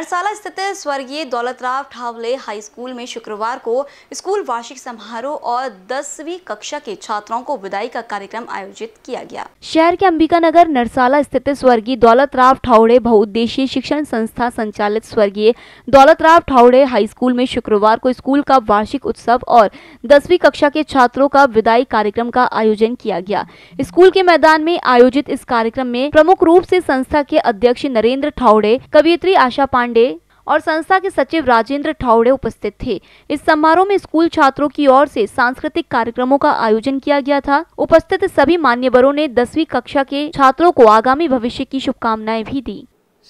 नरसाला स्थित स्वर्गीय दौलतराव ठावले हाई स्कूल में शुक्रवार को स्कूल वार्षिक समारोह और दसवीं कक्षा के छात्रों को विदाई का कार्यक्रम आयोजित किया गया शहर के अंबिका नगर नरसाला स्थित स्वर्गीय दौलतराव ठावड़े बहुउद्देशीय शिक्षण संस्था संचालित स्वर्गीय दौलतराव ठावड़े हाई स्कूल में शुक्रवार को स्कूल का वार्षिक उत्सव और दसवीं कक्षा के छात्रों का विदाई कार्यक्रम का आयोजन किया गया स्कूल के मैदान में आयोजित इस कार्यक्रम में प्रमुख रूप से संस्था के अध्यक्ष नरेंद्र ठावड़े कवियत्री आशा पांडे पांडे और संस्था के सचिव राजेंद्र ठावड़े उपस्थित थे इस समारोह में स्कूल छात्रों की ओर से सांस्कृतिक कार्यक्रमों का आयोजन किया गया था उपस्थित सभी मान्यवरों ने दसवीं कक्षा के छात्रों को आगामी भविष्य की शुभकामनाएं भी दी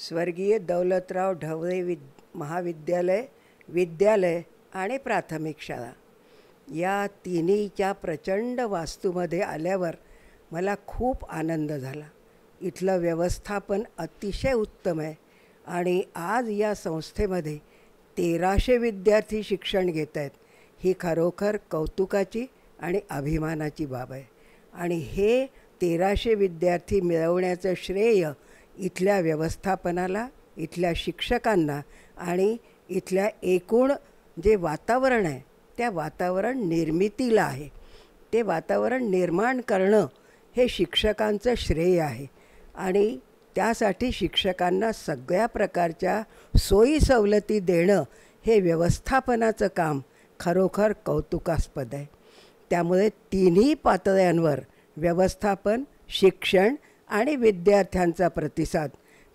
स्वर्गीय दौलतराव ढवळे महाविद्यालय विद्यालय आणि प्राथमिक शाळा या तिन्हीच्या प्रचंड वास्तूमध्ये आल्यावर मला खूप आनंद झाला इथलं व्यवस्थापन अतिशय उत्तम आहे आणि आज या संस्थेमध्ये तेराशे विद्यार्थी शिक्षण घेत आहेत ही खरोखर कौतुकाची आणि अभिमानाची बाब आहे आणि हे तेराशे विद्यार्थी मिळवण्याचं श्रेय इथल्या व्यवस्थापनाला इथल्या शिक्षकांना आणि इथल्या एकूण जे वातावरण आहे त्या वातावरण निर्मितीला आहे ते वातावरण निर्माण करणं हे शिक्षकांचं श्रेय आहे आणि त्यासाठी शिक्षकांना सगळ्या प्रकारच्या सोयी सवलती देणं हे व्यवस्थापनाचं काम खरोखर कौतुकास्पद आहे त्यामुळे तिन्ही पातळ्यांवर व्यवस्थापन शिक्षण आणि विद्यार्थ्यांचा प्रतिसाद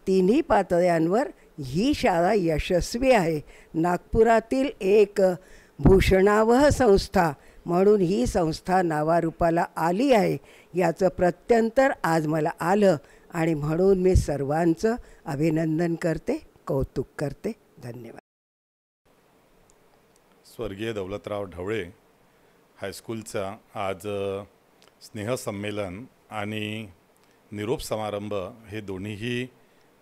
तिन्ही पातळ्यांवर ही शाळा यशस्वी आहे नागपुरातील एक भूषणावह संस्था म्हणून ही संस्था नावारूपाला आली आहे याचं प्रत्यंतर आज मला आलं आणि म्हणून मी सर्वांचं अभिनंदन करते कौतुक करते धन्यवाद स्वर्गीय दौलतराव ढवळे हायस्कूलचा आज स्नेहसंमेलन आणि निरोप समारंभ हे दोन्हीही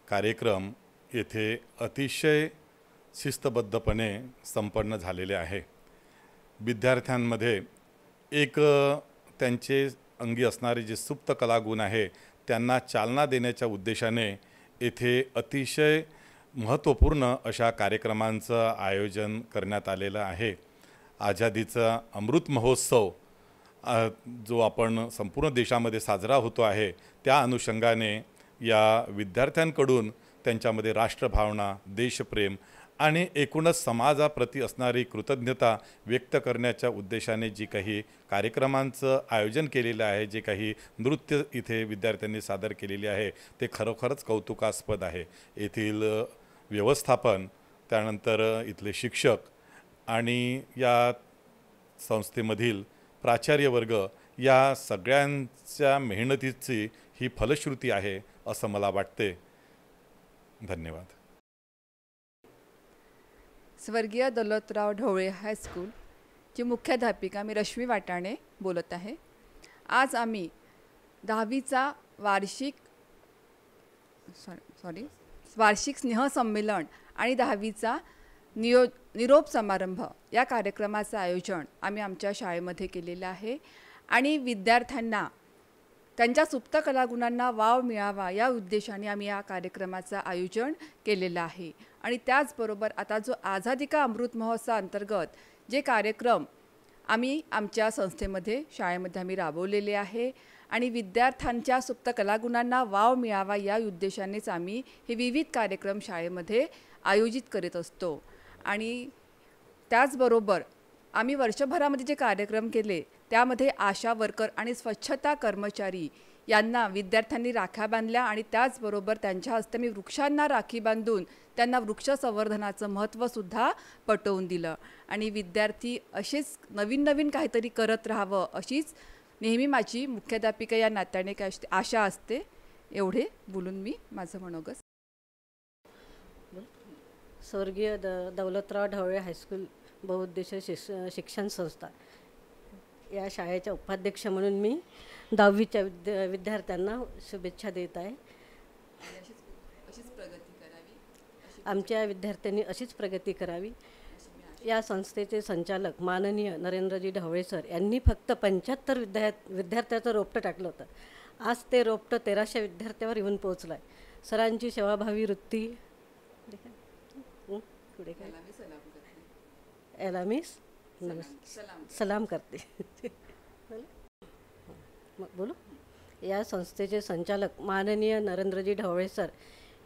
कार्यक्रम येथे अतिशय शिस्तबद्धपणे संपन्न झालेले आहे विद्यार्थ्यांमध्ये एक त्यांचे अंगी असणारे जे सुप्त कलागुण आहे त्यांना चालना देण्याच्या उद्देशाने येथे अतिशय महत्त्वपूर्ण अशा कार्यक्रमांचं आयोजन करण्यात आलेलं आहे आझादीचा अमृत महोत्सव जो आपण संपूर्ण देशामध्ये साजरा होतो आहे त्या अनुषंगाने या विद्यार्थ्यांकडून त्यांच्यामध्ये राष्ट्रभावना देशप्रेम आणि एकूणच समाजाप्रती असणारी कृतज्ञता व्यक्त करण्याच्या उद्देशाने जी काही कार्यक्रमांचं आयोजन केलेलं आहे जे काही नृत्य इथे विद्यार्थ्यांनी सादर केलेली आहे ते खरोखरच कौतुकास्पद आहे येथील व्यवस्थापन त्यानंतर इथले शिक्षक आणि या संस्थेमधील प्राचार्यवर्ग या सगळ्यांच्या मेहनतीची ही फलश्रुती आहे असं मला वाटते धन्यवाद स्वर्गीय दौलतराव ढवळे हायस्कूलची मुख्याध्यापिका मी रश्मी वाटाणे बोलत आहे आज आम्ही दहावीचा वार्षिक सॉरी सॉरी वार्षिक स्नेहसंमेलन आणि दहावीचा नियो निरोप समारंभ या कार्यक्रमाचं आयोजन आम्ही आमच्या शाळेमध्ये केलेलं आहे आणि विद्यार्थ्यांना त्यांच्या सुप्त कलागुणांना वाव मिळावा या उद्देशाने आम्ही या कार्यक्रमाचं आयोजन केलेलं आहे आणि त्याचबरोबर आता जो आझादी का अमृत महोत्सवाअंतर्गत जे कार्यक्रम आम्ही आमच्या संस्थेमध्ये शाळेमध्ये आम्ही राबवलेले आहे आणि विद्यार्थ्यांच्या सुप्त कलागुणांना वाव मिळावा या उद्देशानेच आम्ही हे विविध कार्यक्रम शाळेमध्ये आयोजित करीत असतो आणि त्याचबरोबर आम्ही वर्षभरामध्ये जे कार्यक्रम केले त्यामध्ये आशा वर्कर आणि स्वच्छता कर्मचारी यांना विद्यार्थ्यांनी राख्या बांधल्या आणि त्याचबरोबर त्यांच्या हस्ते मी वृक्षांना राखी बांधून त्यांना वृक्ष संवर्धनाचं महत्त्वसुद्धा पटवून दिलं आणि विद्यार्थी असेच नवीन नवीन काहीतरी करत राहावं अशीच नेहमी माझी मुख्याध्यापिका या नात्याने काय असते आशा असते एवढे बोलून मी माझं मनोगस स्वर्गीय द दौलतराव ढवळे हायस्कूल बहुउद्देशीय शिक्षण संस्था या शाळेच्या उपाध्यक्ष म्हणून मी दहावीच्या विद्या विद्यार्थ्यांना शुभेच्छा देत आहे आमच्या विद्यार्थ्यांनी अशीच प्रगती करावी या संस्थेचे संचालक माननीय नरेंद्रजी ढवळे सर यांनी फक्त पंच्याहत्तर विद्या विद्यार्थ्याचं रोपटं टाकलं होतं आज ते रोपटं तेराशे विद्यार्थ्यावर येऊन पोहोचलं आहे सरांची सेवाभावी वृत्ती पुढे काय नमस् सलाम करते बोलू या संस्थेचे संचालक माननीय नरेंद्रजी ढवळे सर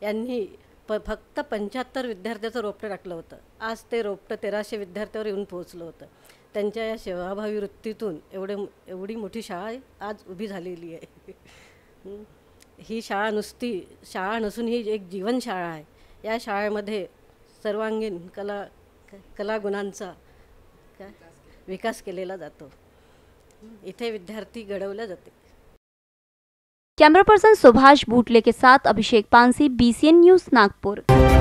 यांनी प फक्त पंच्याहत्तर विद्यार्थ्याचं रोपटं टाकलं होतं आज ते रोपटं तेराशे विद्यार्थ्यावर येऊन पोहोचलं होतं त्यांच्या या सेवाभावी वृत्तीतून एवढे एवढी मोठी शाळा आज उभी झालेली आहे ही शाळा नुसती शाळा नसून ही एक जीवन शाळा आहे या शाळेमध्ये सर्वांगीण कला कलागुणांचा विकास केलेला जातो इथे विद्यार्थी घडवले जाते कॅमेरा पर्सन सुभाष बुटले के साथ अभिषेक पानसी बीसीएन न्यूज़ नागपूर